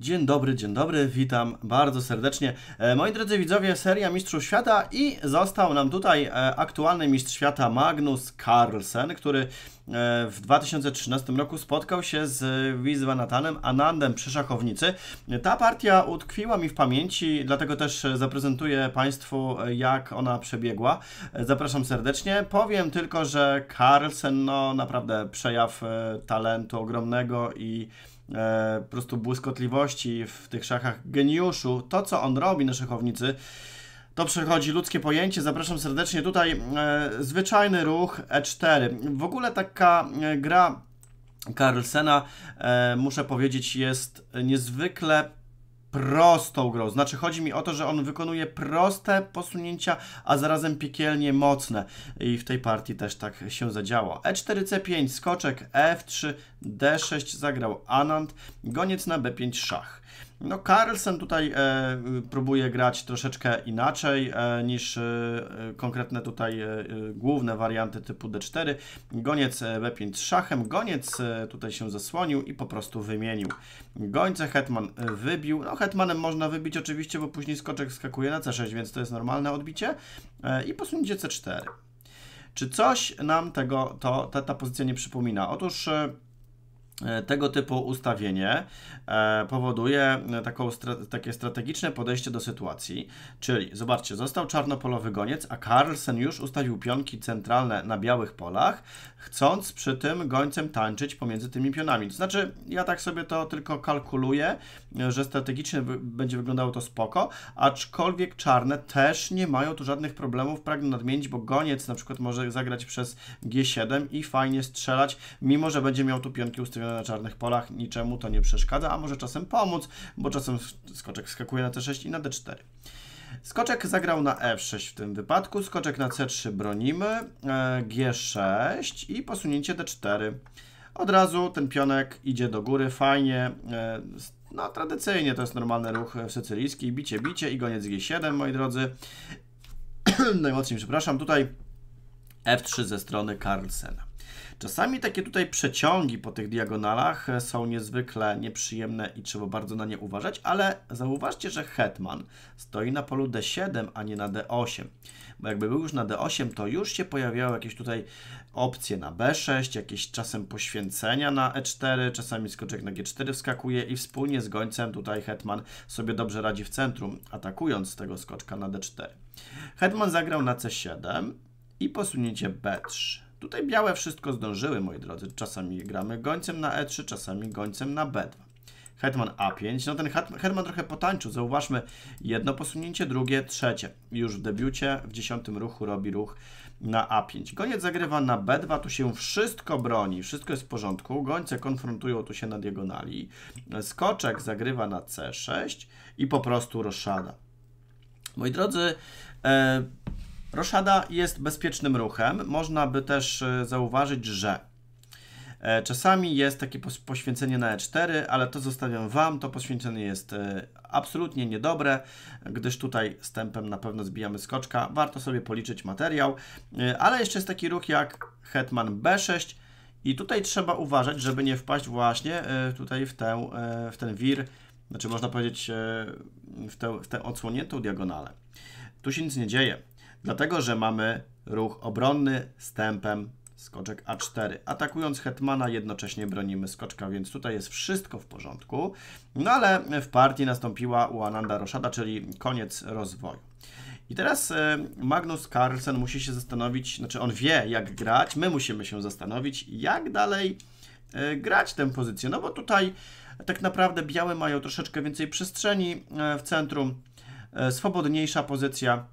Dzień dobry, dzień dobry, witam bardzo serdecznie. E, moi drodzy widzowie, seria Mistrzów Świata i został nam tutaj e, aktualny mistrz świata Magnus Carlsen, który E, w 2013 roku spotkał się z Viswanathanem Anandem przy szachownicy. Ta partia utkwiła mi w pamięci, dlatego też zaprezentuję Państwu, jak ona przebiegła. E, zapraszam serdecznie. Powiem tylko, że Carlsen, no naprawdę przejaw e, talentu ogromnego i e, po prostu błyskotliwości w tych szachach, geniuszu. To, co on robi na szachownicy, to przechodzi ludzkie pojęcie. Zapraszam serdecznie. Tutaj e, zwyczajny ruch E4. W ogóle taka e, gra Carlsena, e, muszę powiedzieć, jest niezwykle prostą grą. Znaczy chodzi mi o to, że on wykonuje proste posunięcia, a zarazem piekielnie mocne. I w tej partii też tak się zadziało. E4, C5, skoczek, F3, D6 zagrał Anand, goniec na B5, szach. No Carlsen tutaj e, próbuje grać troszeczkę inaczej e, niż e, konkretne tutaj e, e, główne warianty typu D4. Goniec B5 e, z szachem, goniec tutaj się zasłonił i po prostu wymienił. Gońce Hetman wybił, no Hetmanem można wybić oczywiście, bo później skoczek skakuje na C6, więc to jest normalne odbicie. I posunięcie C4. Czy coś nam tego, to, ta, ta pozycja nie przypomina? Otóż E, tego typu ustawienie e, powoduje e, taką, takie strategiczne podejście do sytuacji. Czyli zobaczcie, został czarnopolowy goniec, a Carlsen już ustawił pionki centralne na białych polach, chcąc przy tym gońcem tańczyć pomiędzy tymi pionami. To znaczy, ja tak sobie to tylko kalkuluję, że strategicznie będzie wyglądało to spoko, aczkolwiek czarne też nie mają tu żadnych problemów. Pragnę nadmienić, bo goniec na przykład może zagrać przez G7 i fajnie strzelać, mimo że będzie miał tu pionki ustawione na czarnych polach, niczemu to nie przeszkadza, a może czasem pomóc, bo czasem skoczek skakuje na C6 i na D4. Skoczek zagrał na F6 w tym wypadku, skoczek na C3 bronimy, e, G6 i posunięcie D4. Od razu ten pionek idzie do góry, fajnie, e, no tradycyjnie to jest normalny ruch sycylijski, bicie, bicie i goniec G7, moi drodzy. Najmocniej przepraszam, tutaj F3 ze strony Carlsena. Czasami takie tutaj przeciągi po tych diagonalach e, są niezwykle nieprzyjemne i trzeba bardzo na nie uważać, ale zauważcie, że hetman stoi na polu D7, a nie na D8. Bo jakby był już na D8, to już się pojawiały jakieś tutaj opcje na B6, jakieś czasem poświęcenia na E4, czasami skoczek na G4 wskakuje i wspólnie z gońcem tutaj hetman sobie dobrze radzi w centrum, atakując tego skoczka na D4. Hetman zagrał na C7, i posunięcie B3. Tutaj białe wszystko zdążyły, moi drodzy. Czasami gramy gońcem na E3, czasami gońcem na B2. Hetman A5. No ten Hetman trochę potańczył. Zauważmy, jedno posunięcie, drugie, trzecie. Już w debiucie, w dziesiątym ruchu robi ruch na A5. Goniec zagrywa na B2, tu się wszystko broni, wszystko jest w porządku. Gońce konfrontują tu się na diagonali. Skoczek zagrywa na C6 i po prostu roszada. Moi drodzy, e, Roszada jest bezpiecznym ruchem. Można by też e, zauważyć, że e, czasami jest takie poświęcenie na E4, ale to zostawiam Wam. To poświęcenie jest e, absolutnie niedobre, gdyż tutaj stępem na pewno zbijamy skoczka. Warto sobie policzyć materiał. Ale jeszcze jest taki ruch jak hetman B6 i tutaj trzeba uważać, żeby nie wpaść właśnie tutaj w, ten w ten wir, znaczy można powiedzieć w tę odsłoniętą diagonalę. Tu się nic nie dzieje dlatego że mamy ruch obronny z tempem skoczek A4. Atakując hetmana jednocześnie bronimy skoczka, więc tutaj jest wszystko w porządku. No ale w partii nastąpiła u Ananda Roszada, czyli koniec rozwoju. I teraz e, Magnus Carlsen musi się zastanowić, znaczy on wie jak grać, my musimy się zastanowić jak dalej e, grać tę pozycję, no bo tutaj tak naprawdę białe mają troszeczkę więcej przestrzeni e, w centrum, swobodniejsza pozycja,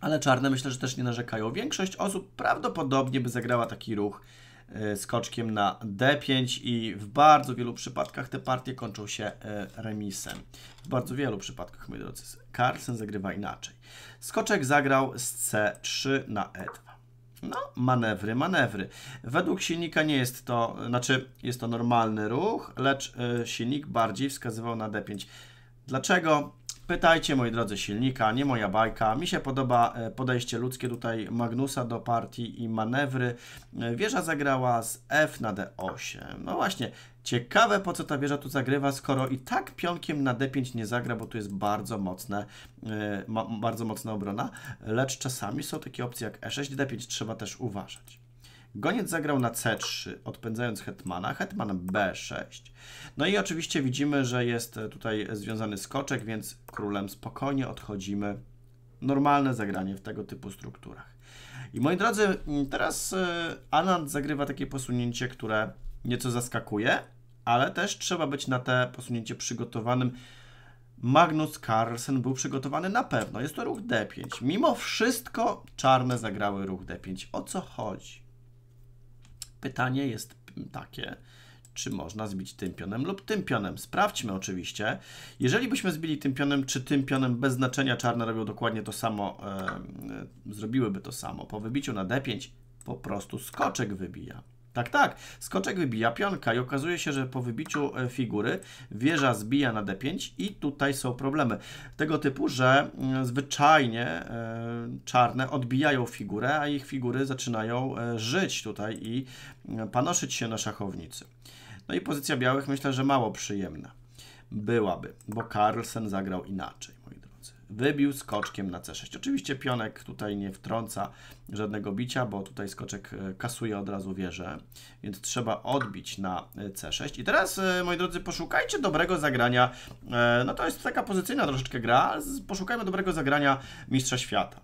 ale czarne myślę, że też nie narzekają. Większość osób prawdopodobnie by zagrała taki ruch e, skoczkiem na D5 i w bardzo wielu przypadkach te partie kończą się e, remisem. W bardzo wielu przypadkach, moi drodzy, Carlsen zagrywa inaczej. Skoczek zagrał z C3 na E2. No, manewry, manewry. Według silnika nie jest to, znaczy jest to normalny ruch, lecz e, silnik bardziej wskazywał na D5. Dlaczego? Pytajcie, moi drodzy, silnika, nie moja bajka. Mi się podoba e, podejście ludzkie tutaj Magnusa do partii i manewry. E, wieża zagrała z F na D8. No właśnie, ciekawe po co ta wieża tu zagrywa, skoro i tak pionkiem na D5 nie zagra, bo tu jest bardzo mocne, e, bardzo mocna obrona, lecz czasami są takie opcje jak E6, D5 trzeba też uważać. Goniec zagrał na C3, odpędzając hetmana, hetman B6. No i oczywiście widzimy, że jest tutaj związany skoczek, więc królem spokojnie odchodzimy. Normalne zagranie w tego typu strukturach. I moi drodzy, teraz e, Anand zagrywa takie posunięcie, które nieco zaskakuje, ale też trzeba być na te posunięcie przygotowanym. Magnus Carlsen był przygotowany na pewno. Jest to ruch D5. Mimo wszystko czarne zagrały ruch D5. O co chodzi? Pytanie jest takie, czy można zbić tym pionem lub tym pionem. Sprawdźmy oczywiście. Jeżeli byśmy zbili tym pionem, czy tym pionem, bez znaczenia czarne robią dokładnie to samo, e, zrobiłyby to samo. Po wybiciu na d5 po prostu skoczek wybija. Tak, tak. Skoczek wybija pionka i okazuje się, że po wybiciu e, figury wieża zbija na d5 i tutaj są problemy. Tego typu, że mm, zwyczajnie e, czarne odbijają figurę, a ich figury zaczynają e, żyć tutaj i mm, panoszyć się na szachownicy. No i pozycja białych myślę, że mało przyjemna byłaby, bo Carlsen zagrał inaczej, moi wybił skoczkiem na C6. Oczywiście pionek tutaj nie wtrąca żadnego bicia, bo tutaj skoczek e, kasuje od razu wieżę, więc trzeba odbić na e, C6. I teraz, e, moi drodzy, poszukajcie dobrego zagrania. No to jest taka pozycyjna troszeczkę gra, poszukajmy dobrego zagrania Mistrza Świata.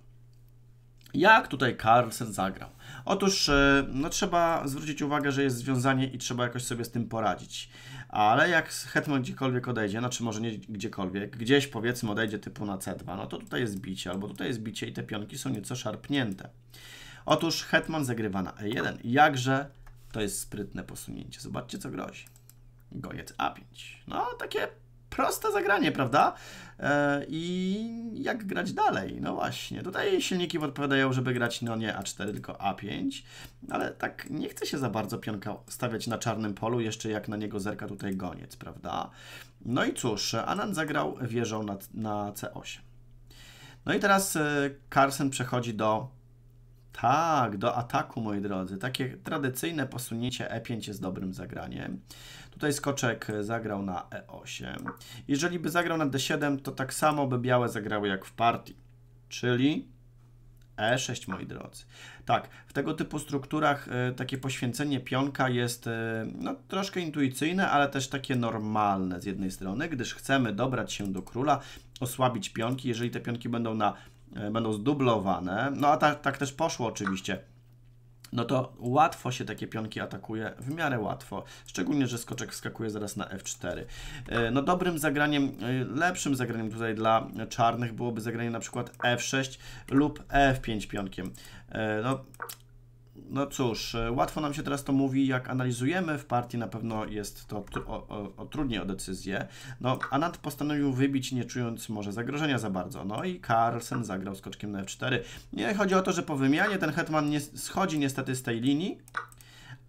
Jak tutaj Carlsen zagrał? Otóż e, no, trzeba zwrócić uwagę, że jest związanie i trzeba jakoś sobie z tym poradzić. Ale jak hetman gdziekolwiek odejdzie, znaczy może nie gdziekolwiek, gdzieś powiedzmy odejdzie typu na C2, no to tutaj jest bicie, albo tutaj jest bicie i te pionki są nieco szarpnięte. Otóż hetman zagrywa na E1. Jakże to jest sprytne posunięcie. Zobaczcie, co grozi. Goniec A5. No, takie proste zagranie, prawda? E, I jak grać dalej? No właśnie, tutaj silniki podpowiadają, żeby grać no nie A4, tylko A5, ale tak nie chce się za bardzo pionka stawiać na czarnym polu, jeszcze jak na niego zerka tutaj goniec, prawda? No i cóż, Anand zagrał wieżą na, na C8. No i teraz e, Carson przechodzi do tak, do ataku, moi drodzy. Takie tradycyjne posunięcie E5 jest dobrym zagraniem. Tutaj skoczek zagrał na E8. Jeżeli by zagrał na D7, to tak samo by białe zagrały jak w partii. Czyli E6, moi drodzy. Tak, w tego typu strukturach e, takie poświęcenie pionka jest e, no, troszkę intuicyjne, ale też takie normalne z jednej strony, gdyż chcemy dobrać się do króla, osłabić pionki. Jeżeli te pionki będą na E, będą zdublowane. No a tak, tak też poszło oczywiście no to łatwo się takie pionki atakuje, w miarę łatwo. Szczególnie, że skoczek wskakuje zaraz na F4. E, no dobrym zagraniem, e, lepszym zagraniem tutaj dla czarnych byłoby zagranie na przykład F6 lub F5 pionkiem. No no cóż, e, łatwo nam się teraz to mówi, jak analizujemy w partii, na pewno jest to o, o, o trudniej o decyzję. No, Anand postanowił wybić, nie czując może zagrożenia za bardzo. No i Carlsen zagrał skoczkiem na F4. Nie chodzi o to, że po wymianie ten hetman nie schodzi niestety z tej linii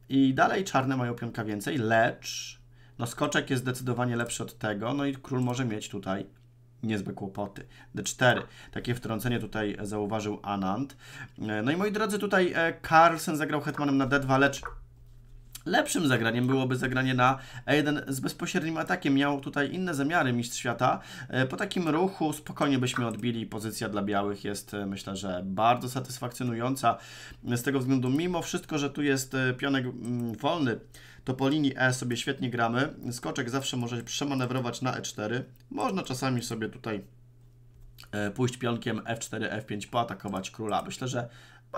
i dalej czarne mają pionka więcej, lecz no skoczek jest zdecydowanie lepszy od tego, no i król może mieć tutaj niezłe kłopoty. D4. Takie wtrącenie tutaj zauważył Anand. E, no i moi drodzy, tutaj e, Carlsen zagrał hetmanem na D2, lecz Lepszym zagraniem byłoby zagranie na E1 z bezpośrednim atakiem. Miał tutaj inne zamiary mistrz świata. E, po takim ruchu spokojnie byśmy odbili. Pozycja dla białych jest myślę, że bardzo satysfakcjonująca. Z tego względu mimo wszystko, że tu jest pionek mm, wolny, to po linii E sobie świetnie gramy. Skoczek zawsze może przemanewrować na E4. Można czasami sobie tutaj e, pójść pionkiem F4, F5, poatakować króla. Myślę, że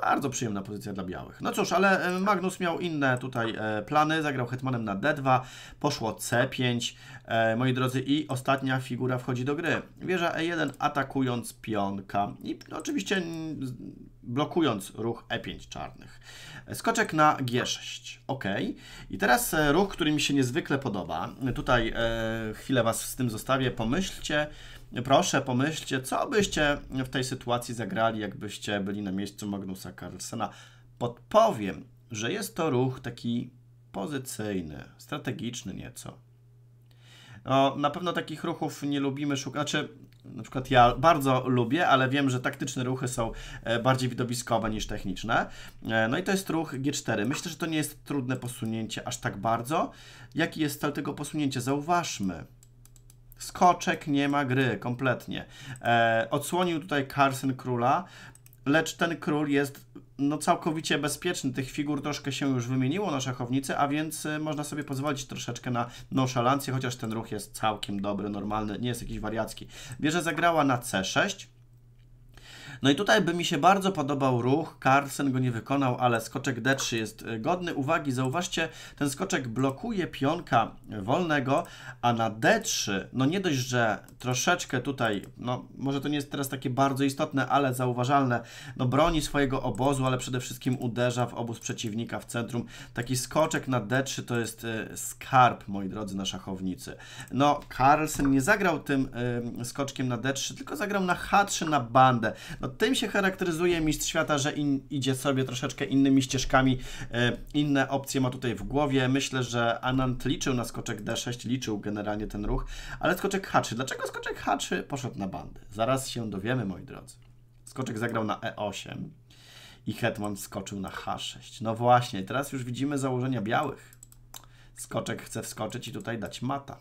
bardzo przyjemna pozycja dla białych. No cóż, ale e, Magnus miał inne tutaj e, plany. Zagrał hetmanem na d2, poszło c5, e, moi drodzy, i ostatnia figura wchodzi do gry. Wieża e1 atakując pionka i no, oczywiście blokując ruch e5 czarnych. Skoczek na g6, ok. I teraz ruch, który mi się niezwykle podoba. Tutaj chwilę Was z tym zostawię. Pomyślcie, proszę pomyślcie, co byście w tej sytuacji zagrali, jakbyście byli na miejscu Magnusa Carlsena. Podpowiem, że jest to ruch taki pozycyjny, strategiczny nieco. na pewno takich ruchów nie lubimy szukać. Znaczy, na przykład ja bardzo lubię, ale wiem, że taktyczne ruchy są e, bardziej widowiskowe niż techniczne. E, no i to jest ruch G4. Myślę, że to nie jest trudne posunięcie aż tak bardzo. Jaki jest cel tego posunięcia? Zauważmy. Skoczek nie ma gry kompletnie. E, odsłonił tutaj Carson króla, lecz ten król jest no, całkowicie bezpieczny. Tych figur troszkę się już wymieniło na szachownicy, a więc e, można sobie pozwolić troszeczkę na nonszalancję, chociaż ten ruch jest całkiem dobry, normalny, nie jest jakiś wariacki. Wieża zagrała na C6 no i tutaj by mi się bardzo podobał ruch, Carlsen go nie wykonał, ale skoczek D3 jest e, godny uwagi. Zauważcie, ten skoczek blokuje pionka wolnego, a na D3, no nie dość, że troszeczkę tutaj, no może to nie jest teraz takie bardzo istotne, ale zauważalne, no broni swojego obozu, ale przede wszystkim uderza w obóz przeciwnika w centrum. Taki skoczek na D3 to jest e, skarb, moi drodzy, na szachownicy. No, Carlsen nie zagrał tym y, skoczkiem na D3, tylko zagrał na H3 na bandę. No, tym się charakteryzuje mistrz świata, że in, idzie sobie troszeczkę innymi ścieżkami, e, inne opcje ma tutaj w głowie. Myślę, że Anant liczył na skoczek D6, liczył generalnie ten ruch, ale skoczek H3. Dlaczego skoczek H3 poszedł na bandy? Zaraz się dowiemy, moi drodzy. Skoczek zagrał na E8 i Hetman skoczył na H6. No właśnie, teraz już widzimy założenia białych. Skoczek chce wskoczyć i tutaj dać mata.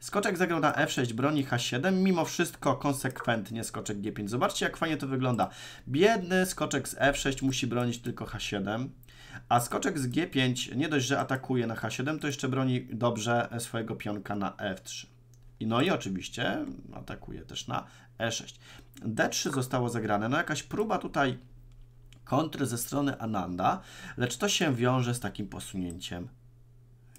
Skoczek zagrał na F6, broni H7, mimo wszystko konsekwentnie skoczek G5. Zobaczcie, jak fajnie to wygląda. Biedny skoczek z F6 musi bronić tylko H7, a skoczek z G5 nie dość, że atakuje na H7, to jeszcze broni dobrze swojego pionka na F3. No i oczywiście atakuje też na E6. D3 zostało zagrane, no jakaś próba tutaj kontry ze strony Ananda, lecz to się wiąże z takim posunięciem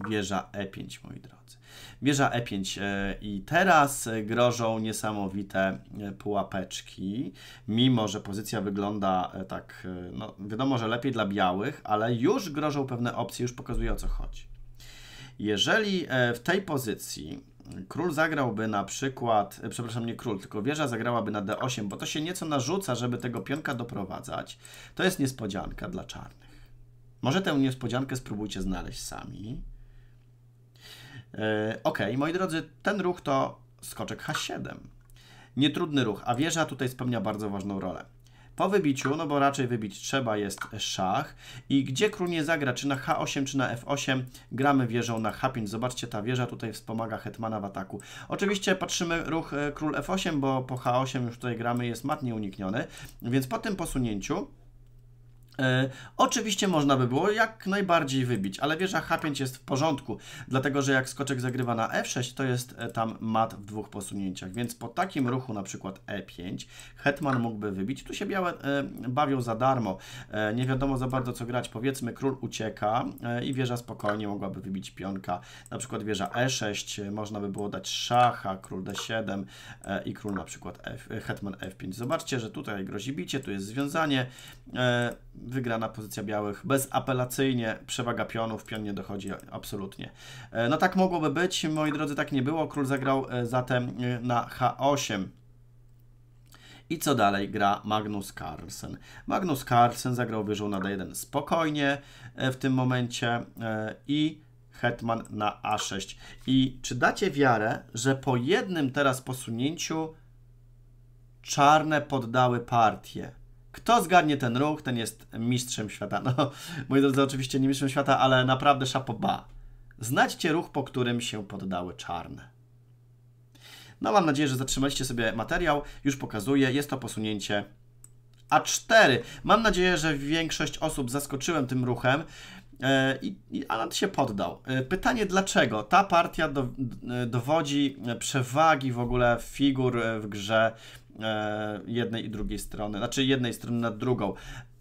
wieża E5, moi drodzy. Wieża E5 e, i teraz grożą niesamowite e, pułapeczki, mimo że pozycja wygląda e, tak, no wiadomo, że lepiej dla białych, ale już grożą pewne opcje, już pokazuje o co chodzi. Jeżeli w tej pozycji król zagrałby na przykład, przepraszam, nie król, tylko wieża zagrałaby na d8, bo to się nieco narzuca, żeby tego pionka doprowadzać, to jest niespodzianka dla czarnych. Może tę niespodziankę spróbujcie znaleźć sami. E, ok, moi drodzy, ten ruch to skoczek H7. Nietrudny ruch, a wieża tutaj spełnia bardzo ważną rolę. Po wybiciu, no bo raczej wybić trzeba, jest szach. I gdzie król nie zagra, czy na H8, czy na F8, gramy wieżą na H5. Zobaczcie, ta wieża tutaj wspomaga hetmana w ataku. Oczywiście patrzymy ruch e, król F8, bo po H8 już tutaj gramy, jest mat nieunikniony. Więc po tym posunięciu E, oczywiście można by było jak najbardziej wybić, ale wieża H5 jest w porządku, dlatego że jak skoczek zagrywa na F6, to jest e, tam mat w dwóch posunięciach, więc po takim ruchu na przykład E5 hetman mógłby wybić. Tu się białe e, bawią za darmo, e, nie wiadomo za bardzo co grać, powiedzmy król ucieka e, i wieża spokojnie mogłaby wybić pionka, na przykład wieża E6, e, można by było dać szacha, król D7 i król na przykład F, hetman F5. Zobaczcie, że tutaj grozi bicie, tu jest związanie, wygrana pozycja białych, bezapelacyjnie przewaga pionów, pion nie dochodzi absolutnie. E, no tak mogłoby być, moi drodzy, tak nie było, król zagrał e, zatem e, na H8. I co dalej gra Magnus Carlsen? Magnus Carlsen zagrał wyżą na D1 spokojnie w tym momencie i hetman na A6. I czy dacie wiarę, że po jednym teraz posunięciu czarne poddały partię? Kto zgadnie ten ruch, ten jest mistrzem świata. No, moi drodzy, oczywiście nie mistrzem świata, ale naprawdę szapoba. Znajdźcie ruch, po którym się poddały czarne. No, mam nadzieję, że zatrzymaliście sobie materiał. Już pokazuję. Jest to posunięcie A4. Mam nadzieję, że większość osób zaskoczyłem tym ruchem. E, I, i Alan się poddał. E, pytanie dlaczego? Ta partia do, e, dowodzi przewagi w ogóle figur w grze E, jednej i drugiej strony, znaczy jednej strony nad drugą.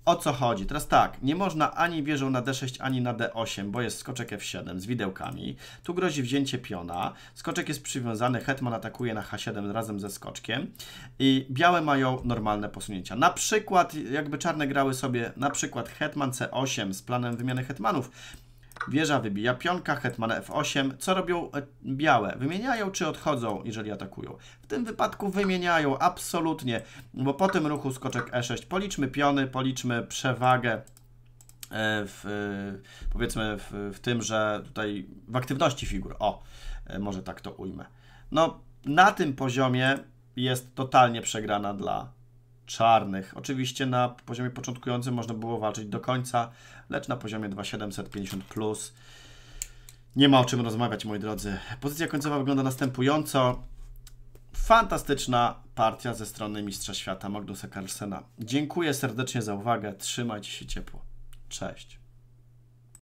O co chodzi? Teraz tak, nie można ani wieżą na D6, ani na D8, bo jest skoczek F7 z widełkami. Tu grozi wzięcie piona. Skoczek jest przywiązany, hetman atakuje na H7 razem ze skoczkiem i białe mają normalne posunięcia. Na przykład, jakby czarne grały sobie na przykład hetman C8 z planem wymiany hetmanów, Wieża wybija pionka, hetman f8. Co robią e, białe? Wymieniają czy odchodzą, jeżeli atakują? W tym wypadku wymieniają, absolutnie, bo po tym ruchu skoczek e6 policzmy piony, policzmy przewagę e, w, e, powiedzmy w, w tym, że tutaj w aktywności figur, o, może tak to ujmę. No, na tym poziomie jest totalnie przegrana dla czarnych. Oczywiście na poziomie początkującym można było walczyć do końca, lecz na poziomie 2750 plus nie ma o czym rozmawiać, moi drodzy. Pozycja końcowa wygląda następująco. Fantastyczna partia ze strony mistrza świata Magnusa Carlsena. Dziękuję serdecznie za uwagę. Trzymajcie się ciepło. Cześć.